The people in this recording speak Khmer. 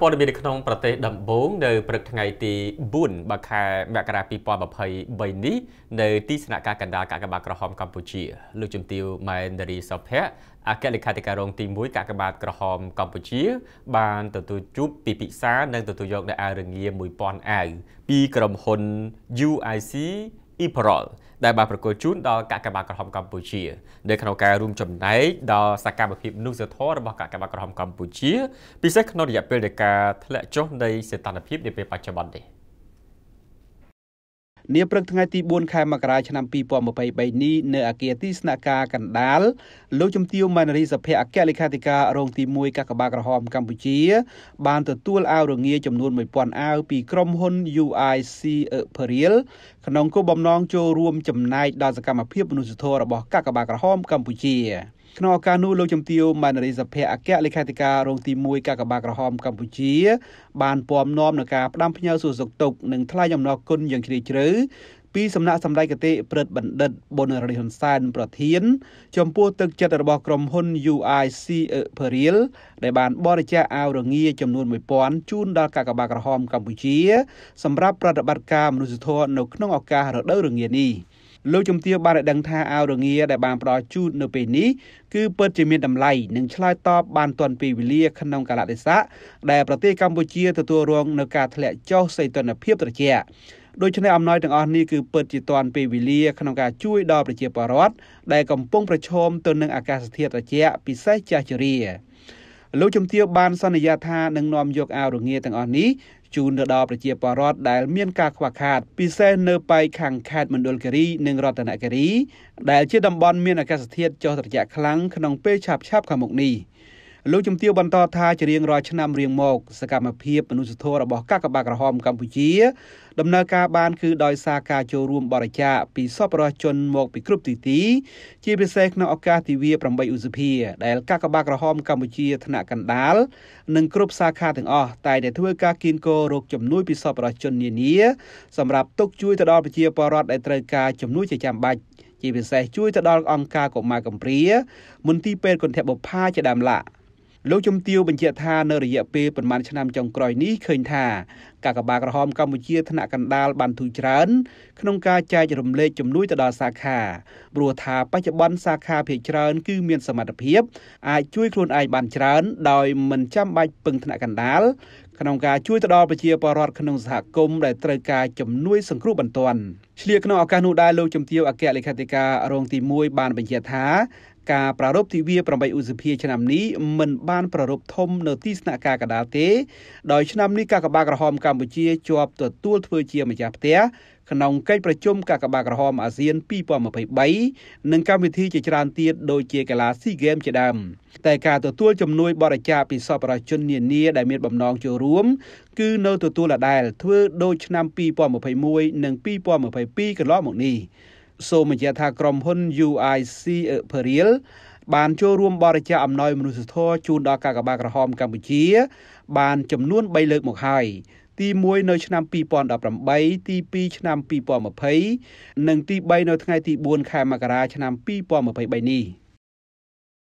ព័ត៌មាននៅក្នុងប្រទេស ដំបូងនៅព្រឹកថ្ងៃទី4បើខែមករា2023នេះនៅទីស្នាក់ការកណ្ដាលកាកបាទក្រហមកម្ពុជាលោកជំទាវម៉ែនដារីសុភ័ក្រអគ្គលេខាធិការរងទី1កាកបាទក្រហមកម្ពុជា បានទទួលជួបពីពិសានិងទទួលយកនៅអាវរងា1000អាវពីក្រុមហ៊ុន UIC Iperol ដែលបានប្រគល់ជូនដល់កាកបាទក្រហមកម្ពុជានៅក្នុងការរួមចំណែកដល់សកម្មភាពមនុស្សធម៌របស់កាកបាទក្រហមកម្ពុជាពិសេសក្នុងរយៈពេលនៃការធ្លាក់ចុះនៃសីតុណ្ហភាពនាពេលបច្ចុប្បន្ននេះ។នាព្រឹកថ្ងៃទី4ខែមករាឆ្នាំ2023នេះនៅអគារទីស្នាក់ការកណ្ដាលលោកជំទាវម៉ានារីសភាអគ្គលេខាធិការរងទី1កាកបាទក្រហមកម្ពុជាបានទទួលអាវរងាចំនួន1000អាវពីក្រុមហ៊ុន UIC Apparel ក្នុងគោលបំណងចូលរួមចំណែកដល់សកម្មភាពមនុស្សធម៌របស់កាកបាទក្រហមកម្ពុជាក្នុងឱកាសនោះលោកជំទាវម៉ែនរីសភ័ក្រអគ្គលេខាធិការរងទី1កាកបាទក្រហមកម្ពុជាបានពំនាំនឹងការផ្ដាំផ្ញើសួរសុខទុក្ខនិងថ្លែងអំណរគុណយ៉ាងជ្រាលជ្រៅពីសំណាក់សម្ដេចគតិព្រឹទ្ធបណ្ឌិតប៊ុនរ៉ីហ៊ុនសែនប្រធាន ចំពោះទឹកចិត្តរបស់ក្រុមហ៊ុន UIC Imperial ដែលបាន បរិច្ចាគអាវរងា ចំនួន1000ជូន ដល់កាកបាទក្រហមកម្ពុជាសម្រាប់ប្រតិបត្តិការមនុស្សធម៌នៅក្នុងឱកាសរដូវរងានេះ។លោកជំទាវបានដឹងថាអាវរងាដែលបានផ្ដល់ជូននៅពេលនេះគឺពិតជាមានតម្លៃនិងឆ្លើយតបបានទាន់ពេលវេលាក្នុងកាលៈទេសៈដែលប្រទេសកម្ពុជាទទួលរងនៅការធ្លាក់ចុះសីតុណ្ហភាពត្រជាក់ដូច្នេះអំណោយទាំងអស់នេះគឺពិតជាទាន់ពេលវេលាក្នុងការជួយដល់ប្រជាពលរដ្ឋដែលកំពុងប្រឈមទៅនឹងអាកាសធាតុត្រជាក់ពិសេសចាស់ជរាលោកជំទាវបានសន្យាថានឹងនាំយកអាវរងាទាំងអស់នេះជូនទៅដល់ប្រជាពលរដ្ឋដែលមានការខ្វះខាតពិសេសនៅប៉ែកខាងខេត្តមណ្ឌលគិរីនិងរតនគិរីដែលជាតំបន់មានអាកាសធាតុចុះត្រជាក់ខ្លាំងក្នុងពេលឆាប់ៗខាងមុខនេះ។លោកជំទាវបន្តថាជារៀងរាល់ឆ្នាំរៀងមកសកម្មភាពមនុស្សធម៌របស់កាកបាទក្រហមកម្ពុជាដំណើរការបានគឺដោយសារការចូលរួមបរិច្ចាគពីសប្បុរសជនមកពីគ្រប់ទីទីជាពិសេសក្នុងឱកាសទិវា8ឧសភាដែលកាកបាទក្រហមកម្ពុជាថ្នាក់កណ្ដាលនិងគ្រប់សាខាទាំងអស់តែតែធ្វើការគៀនគររោគជំនួយពីសប្បុរសជននានាសម្រាប់ទុកជួយទៅដល់ប្រជាពលរដ្ឋដែលត្រូវការជំនួយជាចាំបាច់ជាពិសេសជួយទៅដល់អង្គការកុមារកំព្រាមន្ទីរពេទ្យគន្ធបុប្ផាជាដើមឡាក់លោកជំទាវបញ្ជាក់ថានៅរយៈពេលប្រមាណឆ្នាំចុងក្រោយនេះឃើញថាកាកបាទក្រហមកម្ពុជាថ្នាក់កណ្ដាលបានទូច្រើន ក្នុងការចែករំលែកជំនួយទៅដល់សាខាព្រោះថាបច្ចុប្បន្នសាខាភាគច្រើន គឺមានសមត្ថភាពអាចជួយខ្លួនឯងបានច្រើនដោយមិនចាំបាច់ពឹងថ្នាក់កណ្ដាលក្នុងការជួយទៅដល់ប្រជាពលរដ្ឋក្នុងសហគមន៍ដែលត្រូវការជំនួយ សង្គ្រោះបន្ទាន់ឆ្លៀកក្នុងឱកាសនោះដែរលោកជំទាវអគ្គលេខាធិការរងទី1បានបញ្ជាក់ថាការប្រារព្ធទិវា8ឧសភា ឆ្នាំនេះមិនបានប្រារព្ធធំ នៅទីស្នាក់ការកដាលទេ ដោយឆ្នាំនេះកាកបាទក្រហមកម្ពុជាកម្ពុជាជាប់ទទួលធ្វើជាម្ចាស់ផ្ទះក្នុងកិច្ចប្រជុំកាកបាទក្រហមអាស៊ាន2023និងកម្មវិធីជាច្រើនទៀតដូចជាកីឡា SEA Games ជាដើមតែការទទួលជំនួយ បរិច្ចាគពីសប្បុរសជននានាដែលមានបំណងចូលរួមគឺនៅទទួលដដែល ធ្វើដូចឆ្នាំ2021និង2022កន្លងមកនេះសូមបញ្ជាក់ថាក្រុមហ៊ុន UIC Apparel បានចូលរួម បរិច្ចាគអំណោយមនុស្សធម៌ជូនដល់កាកបាទក្រហមកម្ពុជា បានចំនួន3លើកមកហើយទី1នៅឆ្នាំ2018ទី2ឆ្នាំ2020និងទី3នៅថ្ងៃទី4ខែមករាឆ្នាំ2023នេះ។